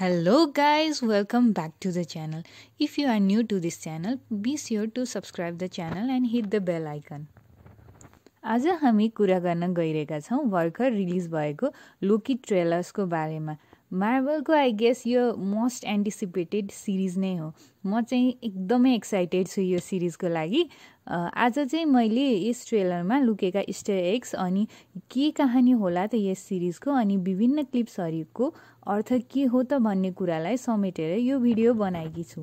Hello guys, welcome back to the channel. If you are new to this channel, be sure to subscribe the channel and hit the bell icon आज हामी कुरा गर्न गइरहेका छौँ भर्खर release भएको Loki ट्रेलर्सको बारेमा मार्बलको आई गेस यो मोस्ट एन्टिसिपेटेड सिरिज नै हो म चाहिँ एकदमै एक्साइटेड छु यो सिरिजको लागि आज चाहिँ मैले यस ट्रेलरमा लुकेका इस्टर एक्स अनि के कहानी होला त यस सिरिजको अनि विभिन्न क्लिप्सहरूको अर्थ के हो त भन्ने कुरालाई समेटेर यो भिडियो बनाएकी छु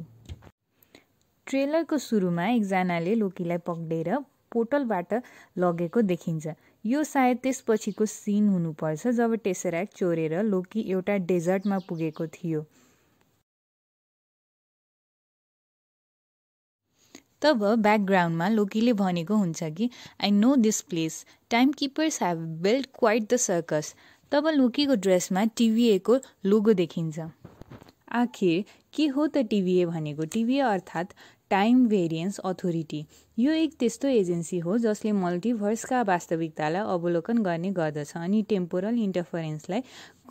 ट्रेलरको सुरुमा एकजनाले लोकीलाई पक्रेर पोर्टलबाट लगेको देखिन्छ यो सायद त्यसपछिको सिन हुनुपर्छ जब टेसेराक चोरेर लोकी एउटा डेजर्टमा पुगेको थियो तब ब्याकग्राउन्डमा लोकीले भनेको हुन्छ कि I know this place time keepers have build quite the circus तब लुकीको ड्रेसमा टिभिएको लोगो देखिन्छ आखिर के हो त टिभिए भनेको टिभिए अर्थात् टाइम भेरिएन्स अथोरिटी यो एक त्यस्तो एजेन्सी हो जसले मल्टिभर्सका वास्तविकतालाई अवलोकन गर्ने गर्दछ अनि टेम्पोरल इन्टरफरेन्सलाई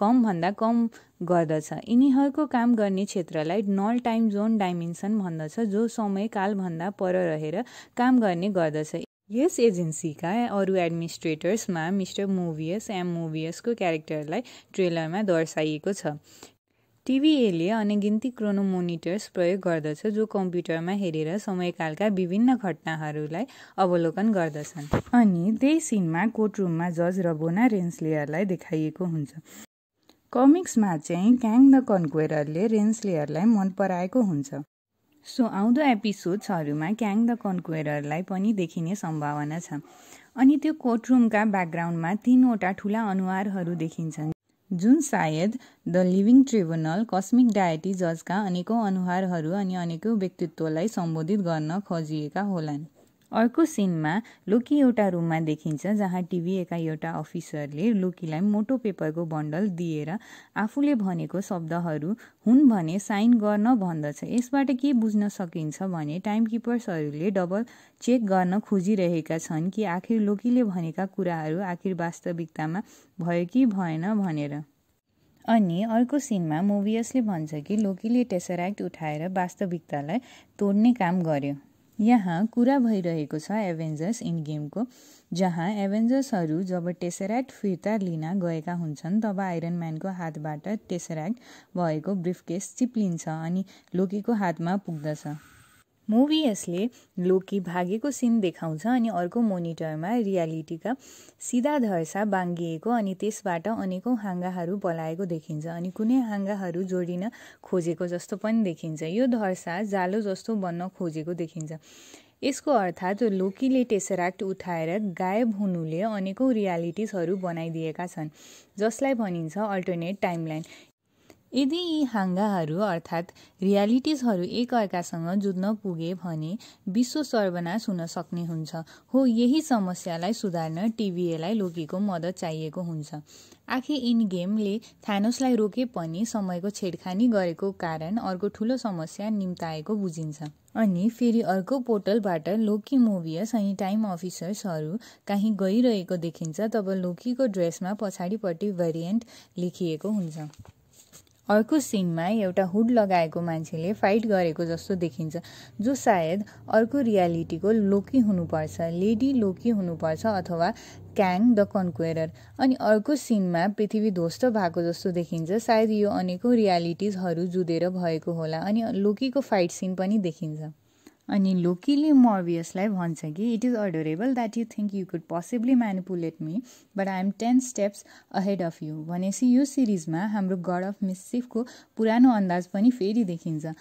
कमभन्दा कम गर्दछ यिनीहरूको काम गर्ने क्षेत्रलाई नल टाइम जोन डाइमेन्सन भन्दछ जो समय कालभन्दा पर रहेर काम गर्ने गर्दछ यस एजेन्सीका अरू एडमिनिस्ट्रेटर्समा मिस्टर मोभियस एम मोभियसको क्यारेक्टरलाई ट्रेलरमा दर्शाइएको छ टिभीएले अनगिन्ती क्रोनोमोनिटर्स प्रयोग गर्दछ जो कम्प्युटरमा हेरेर समयकालका विभिन्न घटनाहरूलाई अवलोकन गर्दछन् अनि त्यही सिनमा कोर्टरुममा जज रबोना रेन्सलेयरलाई देखाइएको हुन्छ कमिक्समा चाहिँ क्याङ द कन्क्वेररले रेन्सलेयरलाई मन पराएको हुन्छ सो आउँदो एपिसोड्सहरूमा क्याङ द कन्क्वेररलाई पनि देखिने सम्भावना छ अनि त्यो कोर्टरुमका ब्याकग्राउन्डमा तिनवटा ठुला अनुहारहरू देखिन्छन् जुन सायद the living tribunal cosmic deity जजका अनेकौँ अनुहारहरू अनि अनेकौँ व्यक्तित्वलाई सम्बोधित गर्न खोजिएका होलान् अर्को सिनमा लोकी एउटा रुममा देखिन्छ जहाँ टिभीएका एउटा अफिसरले लोकीलाई मोटो पेपरको बन्डल दिएर आफूले भनेको शब्दहरू हुन् भने साइन गर्न भन्दछ यसबाट के बुझ्न सकिन्छ भने टाइमकिपर्सहरूले डबल चेक गर्न खोजिरहेका छन् कि आखिर लोकीले भनेका कुराहरू आखिर वास्तविकतामा भयो कि भएन भनेर अनि अर्को सिनमा मोभियसले भन्छ कि लोकीले टेसराक्ट उठाएर वास्तविकतालाई तोड्ने काम गर्यो यहाँ कुरा भइरहेको छ एभेन्जर्स इन गेमको जहाँ एभेन्जर्सहरू जब टेसेराक्ट फिर्ता लिन गएका हुन्छन् तब आइरन म्यानको हातबाट टेसेराक्ट भएको ब्रिफकेस चिप्लिन्छ अनि लोकीको हातमा पुग्दछ मुभी यसले लोकी भागेको सिन देखाउँछ अनि अर्को मोनिटरमा रियालिटीका सिधा धर्सा बाङ्गिएको अनि त्यसबाट अनेकौँ हाँगाहरू पलाएको देखिन्छ अनि कुनै हाँगाहरू जोडिन खोजेको जस्तो पनि देखिन्छ यो धर्सा जालो जस्तो बन्न खोजेको देखिन्छ यसको अर्थात् लोकीले टेसराक्ट उठाएर गायब हुनुले अनेकौँ रियालिटिजहरू बनाइदिएका छन् जसलाई भनिन्छ अल्टरनेट टाइमलाइन यदि यी हाङ्गाहरू अर्थात् रियालिटिजहरू एकअर्कासँग जुझ्न पुगे भने विश्व सर्वनाश हुन सक्ने हुन्छ हो यही समस्यालाई सुधार्न टिभीएलाई लोकीको मद्दत चाहिएको हुन्छ आखि इन गेमले थ्यानोसलाई रोके पनि समयको छेडखानी गरेको कारण अर्को ठुलो समस्या निम्ताएको बुझिन्छ अनि फेरि अर्को पोर्टलबाट लोकी मुभियस अनि टाइम अफिसर्सहरू कहीँ गइरहेको देखिन्छ तब लोकीको ड्रेसमा पछाडिपट्टि भेरिएन्ट लेखिएको हुन्छ अर्को सिनमा एउटा हुड लगाएको मान्छेले फाइट गरेको जस्तो देखिन्छ जो सायद अर्को रियालिटीको लोकी हुनुपर्छ लेडी लोकी हुनुपर्छ अथवा क्याङ द कन्क्वेरर अनि अर्को सिनमा पृथ्वी ध्वस्त भएको जस्तो देखिन्छ सायद यो अनेकौँ रियालिटिजहरू जुधेर भएको होला अनि लोकीको फाइट सिन पनि देखिन्छ अनि लोकीले अभियसलाई भन्छ कि it is adorable that you think you could possibly manipulate me but I am ten steps ahead of you भनेपछि यो सिरिजमा हाम्रो गड अफ मिसिफको पुरानो अन्दाज पनि फेरि देखिन्छ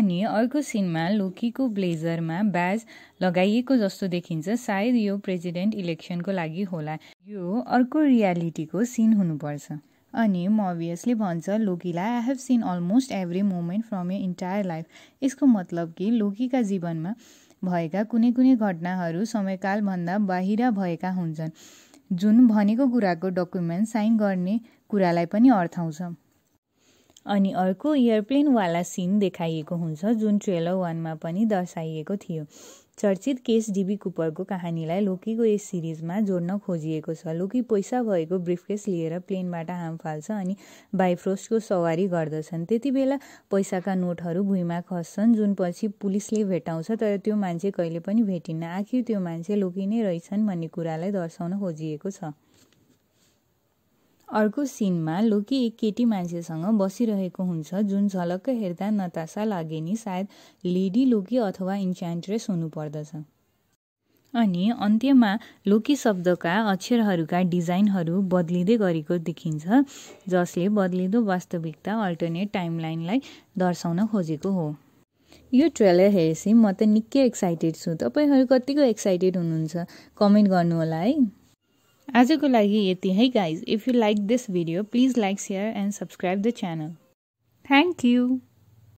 अनि अर्को सिनमा लोकीको ब्लेजरमा ब्याज लगाइएको जस्तो देखिन्छ सायद यो प्रेजिडेन्ट इलेक्सनको लागि होला यो अर्को रियालिटीको सिन हुनुपर्छ अनि म अभियसली भन्छ लोकीलाई I have seen almost every moment from your entire life यसको मतलब कि लोकीका जीवनमा भएका कुनै कुनै घटनाहरू समयकालभन्दा बाहिर भएका हुन्छन् जुन भनेको कुराको डकुमेन्ट साइन गर्ने कुरालाई पनि अर्थाउँछ अनि अर्को एयरप्लेनवाला सिन देखाइएको हुन्छ जुन ट्रेलर वानमा पनि दर्शाइएको थियो चर्चित केस डिबी कुपरको कहानीलाई लोकीको यस सिरिजमा जोड्न खोजिएको छ लोकी पैसा भएको ब्रिफकेस लिएर प्लेनबाट हाम फाल्छ अनि बाइफ्रोस्टको सवारी गर्दछन् त्यति बेला पैसाका नोटहरू भुइँमा खस्छन् जुन पछि पुलिसले भेटाउँछ तर त्यो मान्छे कहिले पनि भेटिन्न आखिर त्यो मान्छे लोकी नै रहेछन् भन्ने कुरालाई दर्शाउन खोजिएको छ अर्को सिनमा लोकी एक केटी मान्छेसँग बसिरहेको हुन्छ जुन झलक्क हेर्दा नतासा लागे नि सायद लेडी लोकी अथवा इन्च्यान्ट्रेस हुनुपर्दछ अनि अन्त्यमा लोकी शब्दका अक्षरहरूका डिजाइनहरू बदलिँदै गरेको देखिन्छ जसले बदलिँदो वास्तविकता अल्टरनेट टाइमलाइनलाई दर्शाउन खोजेको हो यो ट्रेलर हेरेपछि म त निकै एक्साइटेड छु तपाईँहरू कतिको एक्साइटेड हुनुहुन्छ कमेन्ट गर्नुहोला है As you அதுக்கு லாகி ஏத்தி hey guys if you like this video please like share and subscribe the channel thank you